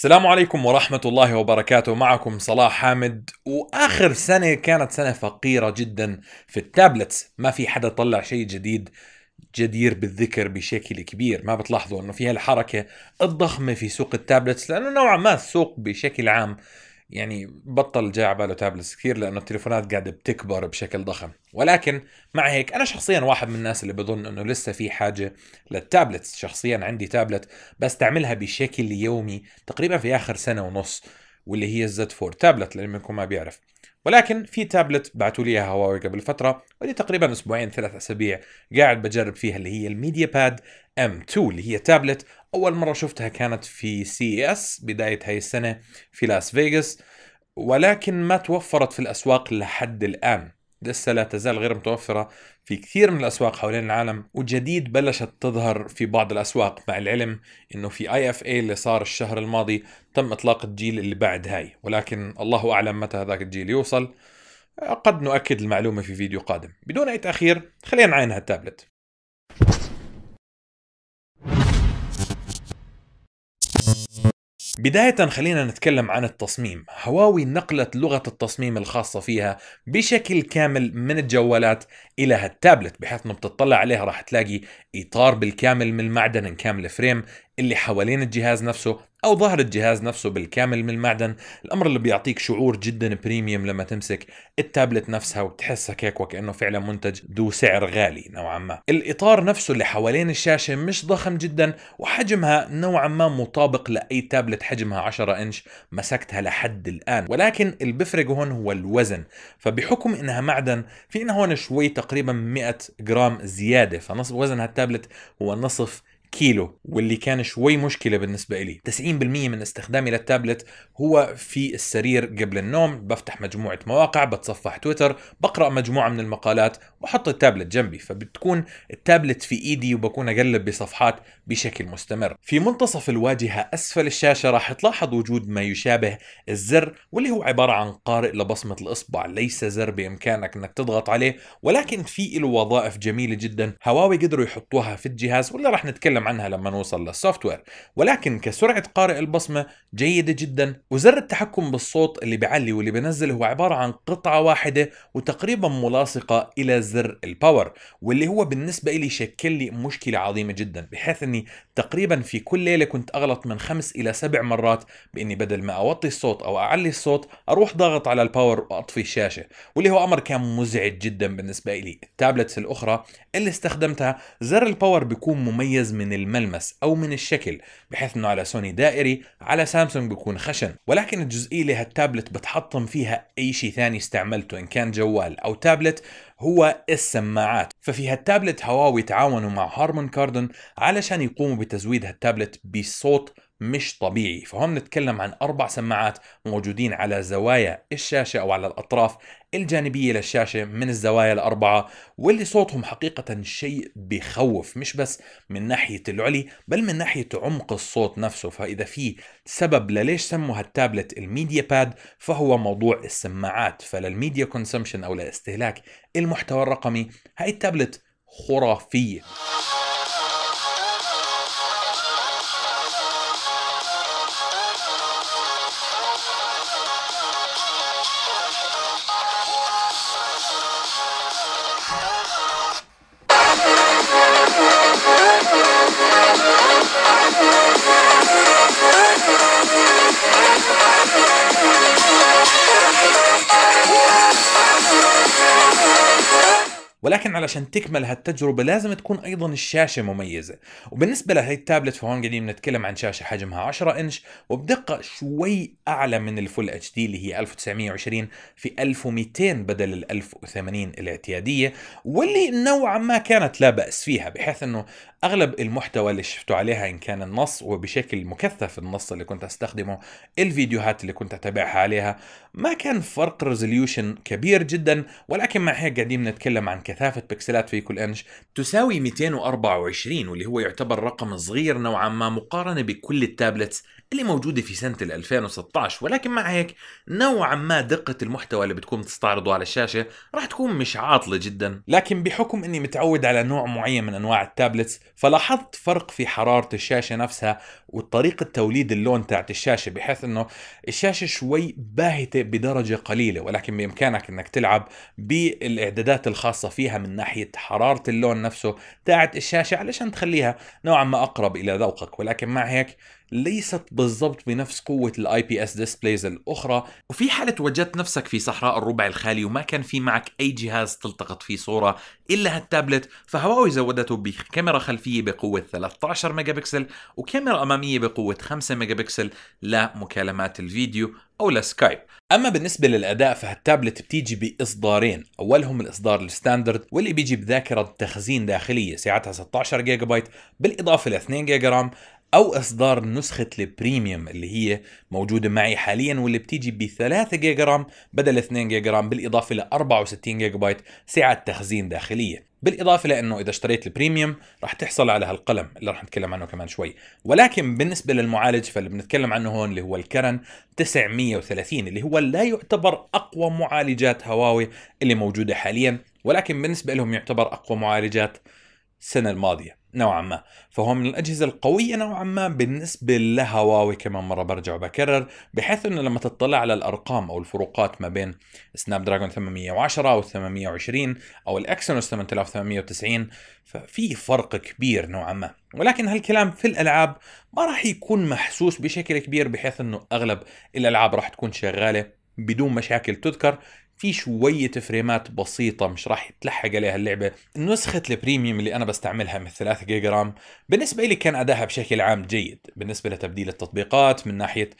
السلام عليكم ورحمة الله وبركاته معكم صلاح حامد وآخر سنة كانت سنة فقيرة جدا في التابلتس ما في حدا طلع شيء جديد جدير بالذكر بشكل كبير ما بتلاحظوا انه في هالحركة الضخمة في سوق التابلتس لانه نوعا ما السوق بشكل عام يعني بطل جاي على باله تابلتس كثير لانه التليفونات قاعده بتكبر بشكل ضخم ولكن مع هيك انا شخصيا واحد من الناس اللي بظن انه لسه في حاجه للتابلتس شخصيا عندي تابلت بستعملها بشكل يومي تقريبا في اخر سنه ونص واللي هي الزد 4 تابلت للي منكم ما بيعرف ولكن في تابلت بعثوا لي اياها هواوي قبل فتره ولي تقريبا اسبوعين ثلاث اسابيع قاعد بجرب فيها اللي هي الميديا باد ام 2 اللي هي تابلت اول مره شفتها كانت في سي اس e بدايه هاي السنه في لاس فيغاس ولكن ما توفرت في الاسواق لحد الان لسه لا تزال غير متوفرة في كثير من الأسواق حوالين العالم وجديد بلشت تظهر في بعض الأسواق مع العلم أنه في اي اف اي اللي صار الشهر الماضي تم إطلاق الجيل اللي بعد هاي ولكن الله أعلم متى هذاك الجيل يوصل قد نؤكد المعلومة في فيديو قادم بدون أي تأخير خلينا نعاين هالتابلت بداية خلينا نتكلم عن التصميم هواوي نقلت لغة التصميم الخاصة فيها بشكل كامل من الجوالات إلى هالتابلت بحيث انه بتطلع عليها راح تلاقي إطار بالكامل من المعدن كامل فريم اللي حوالين الجهاز نفسه او ظهر الجهاز نفسه بالكامل من المعدن الامر اللي بيعطيك شعور جدا بريميوم لما تمسك التابلت نفسها وتحسها كيك وكانه فعلا منتج ذو سعر غالي نوعا ما الاطار نفسه اللي حوالين الشاشه مش ضخم جدا وحجمها نوعا ما مطابق لاي تابلت حجمها 10 انش مسكتها لحد الان ولكن اللي بفرق هون هو الوزن فبحكم انها معدن في انها هون شوي تقريبا 100 جرام زياده فنصف وزن هالتابلت هو نصف كيلو واللي كان شوي مشكلة بالنسبة لي 90% من استخدامي للتابلت هو في السرير قبل النوم بفتح مجموعة مواقع بتصفح تويتر بقرأ مجموعة من المقالات وحط التابلت جنبي فبتكون التابلت في ايدي وبكون اقلب بصفحات بشكل مستمر في منتصف الواجهة اسفل الشاشة راح تلاحظ وجود ما يشابه الزر واللي هو عبارة عن قارئ لبصمة الاصبع ليس زر بامكانك انك تضغط عليه ولكن في له وظائف جميلة جدا هواوي قدروا يحطوها في الجهاز واللي راح نتكلم نتكلم عنها لما نوصل للسوفت وير ولكن كسرعة قارئ البصمة جيدة جدا وزر التحكم بالصوت اللي بعلي واللي بنزل هو عبارة عن قطعة واحدة وتقريبا ملاصقة إلى زر الباور واللي هو بالنسبة لي شكل لي مشكلة عظيمة جدا بحيث أني تقريبا في كل ليلة كنت أغلط من خمس إلى سبع مرات بأني بدل ما أوطي الصوت أو أعلي الصوت أروح ضاغط على الباور وأطفي الشاشة واللي هو أمر كان مزعج جدا بالنسبة لي التابلتس الأخرى اللي استخدمتها زر الباور بيكون مميز من من الملمس أو من الشكل بحيث أنه على سوني دائري على سامسونج بيكون خشن ولكن الجزئية اللي هالتابلت بتحطم فيها أي شيء ثاني استعملته إن كان جوال أو تابلت هو السماعات ففي هالتابلت هواوي تعاونوا مع هارمون كاردون علشان يقوموا بتزويد هالتابلت بصوت مش طبيعي فهون نتكلم عن أربع سماعات موجودين على زوايا الشاشة أو على الأطراف الجانبية للشاشة من الزوايا الأربعة واللي صوتهم حقيقة شيء بخوف مش بس من ناحية العلي بل من ناحية عمق الصوت نفسه فإذا في سبب لليش سموا هالتابلت الميديا باد فهو موضوع السماعات فللميديا كونسومشن أو لاستهلاك المحتوى الرقمي هاي التابلت خرافية ولكن علشان تكمل هالتجربة لازم تكون أيضا الشاشة مميزة وبالنسبة لهي التابلت فهون قاعدين بنتكلم عن شاشة حجمها 10 إنش وبدقة شوي أعلى من الفول اتش دي اللي هي 1920 في 1200 بدل ال 1080 الاعتيادية واللي نوعا ما كانت لا بأس فيها بحيث أنه أغلب المحتوى اللي شفته عليها إن كان النص وبشكل مكثف النص اللي كنت أستخدمه الفيديوهات اللي كنت أتابعها عليها ما كان فرق ريزوليوشن كبير جدا ولكن مع هيك قاعدين نتكلم عن كثافة بكسلات في كل انش تساوي 224 واللي هو يعتبر رقم صغير نوعا ما مقارنة بكل التابلتس اللي موجودة في سنة 2016 ولكن مع هيك نوعا ما دقة المحتوى اللي بتكون تستعرضه على الشاشة راح تكون مش عاطلة جدا لكن بحكم اني متعود على نوع معين من انواع التابلتس فلاحظت فرق في حرارة الشاشة نفسها وطريقة توليد اللون تاعت الشاشة بحيث انه الشاشة شوي باهتة بدرجة قليلة ولكن بإمكانك أنك تلعب بالإعدادات الخاصة فيها من ناحية حرارة اللون نفسه تاعت الشاشة علشان تخليها نوعا ما أقرب إلى ذوقك ولكن مع هيك ليست بالضبط بنفس قوة الاي بي اس الاخرى وفي حالة وجدت نفسك في صحراء الربع الخالي وما كان في معك اي جهاز تلتقط فيه صورة الا هالتابلت فهواوي زودته بكاميرا خلفية بقوة 13 ميجا بكسل وكاميرا امامية بقوة 5 ميجا بكسل لمكالمات الفيديو او لسكايب اما بالنسبه للاداء فهالتابلت بتيجي باصدارين اولهم الاصدار الستاندرد واللي بيجي بذاكره تخزين داخليه سعتها 16 جيجا بايت بالاضافه ل 2 جيجا رام او اصدار نسخه البريميوم اللي هي موجوده معي حاليا واللي بتيجي ب 3 جيجا رام بدل 2 جيجا رام بالاضافه ل 64 جيجا بايت سعه تخزين داخليه بالاضافه لانه اذا اشتريت البريميوم رح تحصل على هالقلم اللي رح نتكلم عنه كمان شوي ولكن بالنسبه للمعالج فاللي بنتكلم عنه هون اللي هو الكرن 930 اللي هو لا يعتبر اقوى معالجات هواوي اللي موجوده حاليا ولكن بالنسبه لهم يعتبر اقوى معالجات السنه الماضيه نوعا ما فهو من الأجهزة القوية نوعا ما بالنسبة لهواوي كمان مرة برجع وبكرر بحيث أنه لما تطلع على الأرقام أو الفروقات ما بين سناب دراجون 810 أو 820 أو الأكسنوس 8890 ففي فرق كبير نوعا ما ولكن هالكلام في الألعاب ما راح يكون محسوس بشكل كبير بحيث أنه أغلب الألعاب راح تكون شغالة بدون مشاكل تذكر في شوية فريمات بسيطة مش راح تلحق عليها اللعبة نسخة البريميوم اللي أنا بستعملها من 3 جيجا رام بالنسبة لي كان أداها بشكل عام جيد بالنسبة لتبديل التطبيقات من ناحية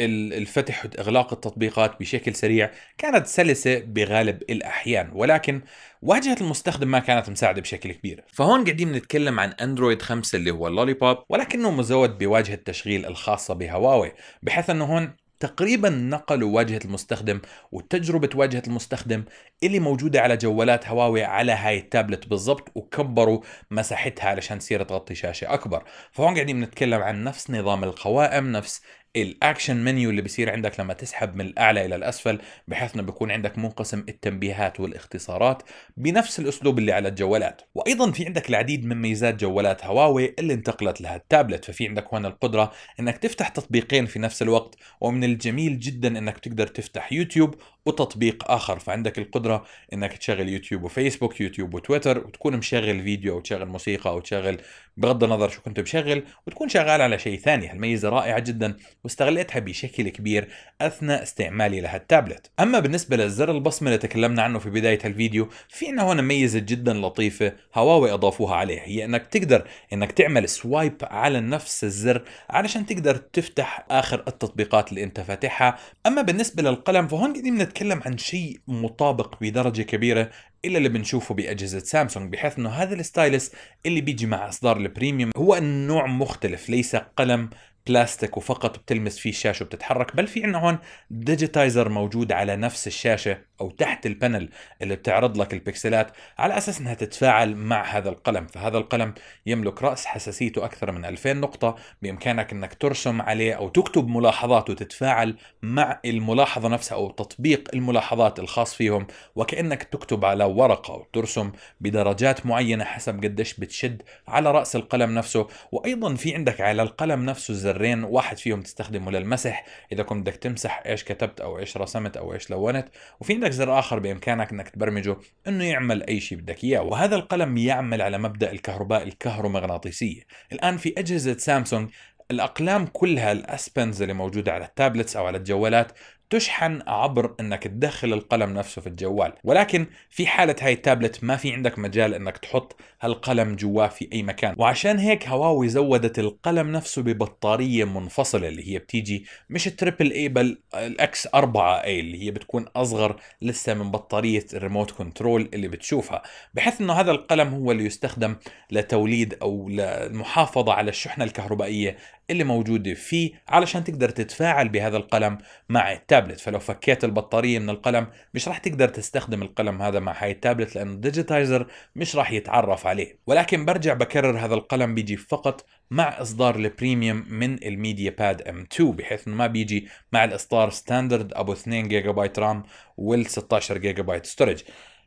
الفتح وإغلاق التطبيقات بشكل سريع كانت سلسة بغالب الأحيان ولكن واجهة المستخدم ما كانت مساعدة بشكل كبير فهون قاعدين نتكلم عن أندرويد 5 اللي هو اللوليبوب ولكنه مزود بواجهة تشغيل الخاصة بهواوي بحيث أنه هون تقريبا نقلوا واجهة المستخدم وتجربة واجهة المستخدم اللي موجودة على جوالات هواوي على هاي التابلت بالضبط وكبروا مساحتها علشان تصير تغطي شاشة أكبر فهون قاعدين بنتكلم عن نفس نظام القوائم نفس الاكشن منيو اللي بيصير عندك لما تسحب من الاعلى الى الاسفل بحيث انه بيكون عندك منقسم التنبيهات والاختصارات بنفس الاسلوب اللي على الجوالات وايضا في عندك العديد من ميزات جوالات هواوي اللي انتقلت لها التابلت ففي عندك هون القدره انك تفتح تطبيقين في نفس الوقت ومن الجميل جدا انك تقدر تفتح يوتيوب وتطبيق اخر فعندك القدره انك تشغل يوتيوب وفيسبوك يوتيوب وتويتر وتكون مشغل فيديو او تشغل موسيقى او تشغل بغض النظر شو كنت مشغل وتكون شغال على شيء ثاني هالميزه رائعه جدا واستغلتها بشكل كبير اثناء استعمالي لهالتابلت اما بالنسبه للزر البصمه اللي تكلمنا عنه في بدايه الفيديو في عندنا هون ميزه جدا لطيفه هواوي اضافوها عليه هي انك تقدر انك تعمل سوايب على نفس الزر علشان تقدر تفتح اخر التطبيقات اللي انت فاتحها اما بالنسبه للقلم فهون قديم نتكلم عن شيء مطابق بدرجة كبيرة إلا اللي بنشوفه بأجهزة سامسونج بحيث أنه هذا الستايلس اللي بيجي مع إصدار البريميوم هو النوع مختلف ليس قلم بلاستيك وفقط بتلمس فيه الشاشه وبتتحرك بل في عندنا هون ديجيتايزر موجود على نفس الشاشه او تحت البانل اللي بتعرض لك البكسلات على اساس انها تتفاعل مع هذا القلم فهذا القلم يملك راس حساسيته اكثر من 2000 نقطه بامكانك انك ترسم عليه او تكتب ملاحظات وتتفاعل مع الملاحظه نفسها او تطبيق الملاحظات الخاص فيهم وكانك تكتب على ورقه او ترسم بدرجات معينه حسب قديش بتشد على راس القلم نفسه وايضا في عندك على القلم نفسه زر مرين واحد فيهم تستخدمه للمسح اذا كنت بدك تمسح ايش كتبت او ايش رسمت او ايش لونت وفي عندك زر اخر بامكانك انك تبرمجه انه يعمل اي شيء بدك اياه وهذا القلم يعمل على مبدا الكهرباء الكهرومغناطيسيه الان في اجهزه سامسونج الاقلام كلها الاسبنز اللي موجوده على التابلتس او على الجوالات تشحن عبر انك تدخل القلم نفسه في الجوال ولكن في حالة هاي التابلت ما في عندك مجال انك تحط هالقلم جواه في اي مكان وعشان هيك هواوي زودت القلم نفسه ببطارية منفصلة اللي هي بتيجي مش التريبل اي بل الاكس 4 اي اللي هي بتكون اصغر لسه من بطارية الريموت كنترول اللي بتشوفها بحيث انه هذا القلم هو اللي يستخدم لتوليد او للمحافظة على الشحنة الكهربائية اللي موجودة فيه علشان تقدر تتفاعل بهذا القلم مع التابلت فلو فكيت البطارية من القلم مش راح تقدر تستخدم القلم هذا مع هاي التابلت لأنه الديجيتايزر مش راح يتعرف عليه ولكن برجع بكرر هذا القلم بيجي فقط مع اصدار البريميوم من الميديا باد ام 2 بحيث انه ما بيجي مع الاصدار ستاندرد ابو 2 جيجا بايت رام وال 16 جيجا بايت ستورج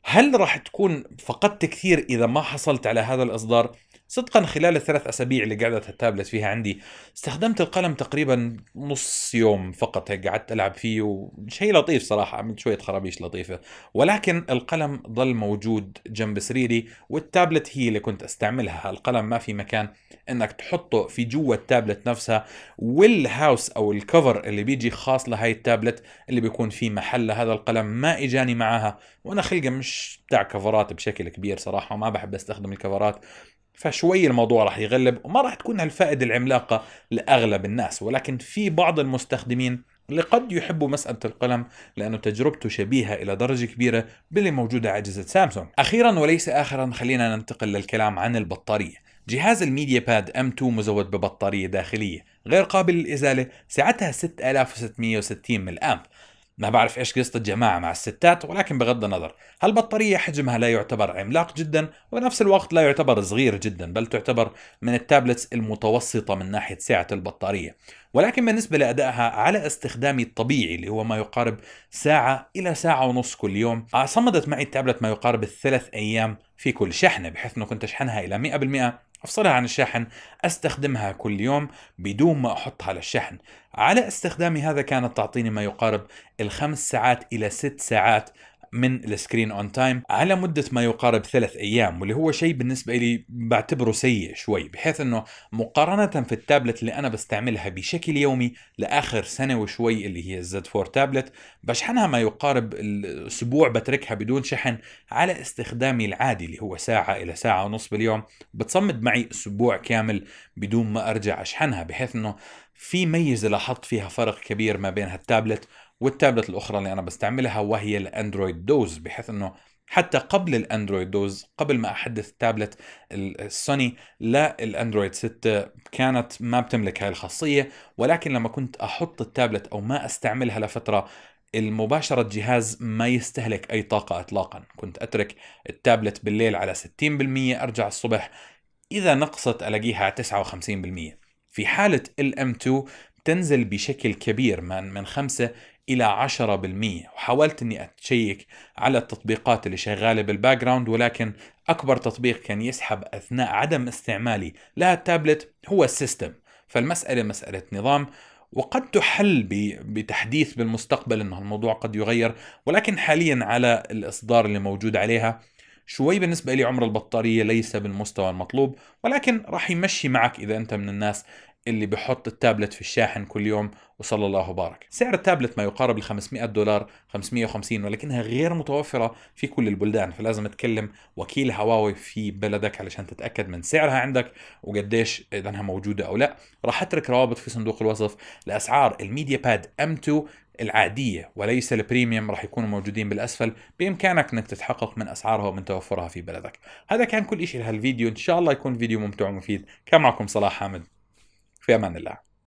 هل راح تكون فقدت كثير اذا ما حصلت على هذا الاصدار صدقا خلال الثلاث أسابيع اللي قعدت التابلت فيها عندي استخدمت القلم تقريبا نص يوم فقط هيك قعدت ألعب فيه وشيء لطيف صراحة عملت شوية خرابيش لطيفة ولكن القلم ظل موجود جنب سريري والتابلت هي اللي كنت أستعملها القلم ما في مكان انك تحطه في جوا التابلت نفسها والهاوس او الكفر اللي بيجي خاص لهاي التابلت اللي بيكون في محل هذا القلم ما اجاني معاها وانا خلقه مش بتاع كفرات بشكل كبير صراحه وما بحب استخدم الكفرات فشوي الموضوع راح يغلب وما راح تكون هالفائدة العملاقة لأغلب الناس ولكن في بعض المستخدمين اللي قد يحبوا مسألة القلم لأنه تجربته شبيهة إلى درجة كبيرة باللي موجودة على أجهزة سامسونج أخيرا وليس آخرا خلينا ننتقل للكلام عن البطارية جهاز الميديا باد M2 مزود ببطارية داخلية غير قابل للإزالة سعتها 6660 ملي أمب ما بعرف ايش قصة الجماعة مع الستات ولكن بغض النظر هالبطارية حجمها لا يعتبر عملاق جدا وبنفس الوقت لا يعتبر صغير جدا بل تعتبر من التابلتس المتوسطة من ناحية سعة البطارية ولكن بالنسبة لأدائها على استخدامي الطبيعي اللي هو ما يقارب ساعة إلى ساعة ونص كل يوم صمدت معي التابلت ما يقارب الثلاث أيام في كل شحنة بحيث أنه كنت أشحنها إلى 100% أفصلها عن الشاحن أستخدمها كل يوم بدون ما أحطها على الشحن على استخدامي هذا كانت تعطيني ما يقارب الخمس ساعات إلى ست ساعات من السكرين اون تايم على مده ما يقارب ثلاث ايام واللي هو شيء بالنسبه لي بعتبره سيء شوي بحيث انه مقارنه في التابلت اللي انا بستعملها بشكل يومي لاخر سنه وشوي اللي هي الزد 4 تابلت بشحنها ما يقارب الاسبوع بتركها بدون شحن على استخدامي العادي اللي هو ساعه الى ساعه ونص باليوم بتصمد معي اسبوع كامل بدون ما ارجع اشحنها بحيث انه في ميزه لاحظت فيها فرق كبير ما بين هالتابلت والتابلت الاخرى اللي انا بستعملها وهي الاندرويد دوز بحيث انه حتى قبل الاندرويد دوز قبل ما احدث تابلت السوني للاندرويد 6 كانت ما بتملك هاي الخاصيه ولكن لما كنت احط التابلت او ما استعملها لفتره المباشرة الجهاز ما يستهلك أي طاقة إطلاقا كنت أترك التابلت بالليل على 60% أرجع الصبح إذا نقصت ألاقيها على 59% في حالة ال 2 تنزل بشكل كبير من 5 إلى 10% وحاولت أني أتشيك على التطبيقات اللي شغالة بالباك جراوند ولكن أكبر تطبيق كان يسحب أثناء عدم استعمالي لها التابلت هو السيستم فالمسألة مسألة نظام وقد تحل بتحديث بالمستقبل أنه الموضوع قد يغير ولكن حاليا على الإصدار اللي موجود عليها شوي بالنسبة لي عمر البطارية ليس بالمستوى المطلوب ولكن راح يمشي معك إذا أنت من الناس اللي بحط التابلت في الشاحن كل يوم وصلى الله وبارك سعر التابلت ما يقارب ال 500 دولار 550 ولكنها غير متوفرة في كل البلدان فلازم تكلم وكيل هواوي في بلدك علشان تتأكد من سعرها عندك وقديش إذا إنها موجودة أو لا راح أترك روابط في صندوق الوصف لأسعار الميديا باد M2 العادية وليس البريميوم راح يكونوا موجودين بالأسفل بإمكانك أنك تتحقق من أسعارها ومن توفرها في بلدك هذا كان كل شيء لهالفيديو إن شاء الله يكون فيديو ممتع ومفيد كان معكم صلاح حامد في امان الله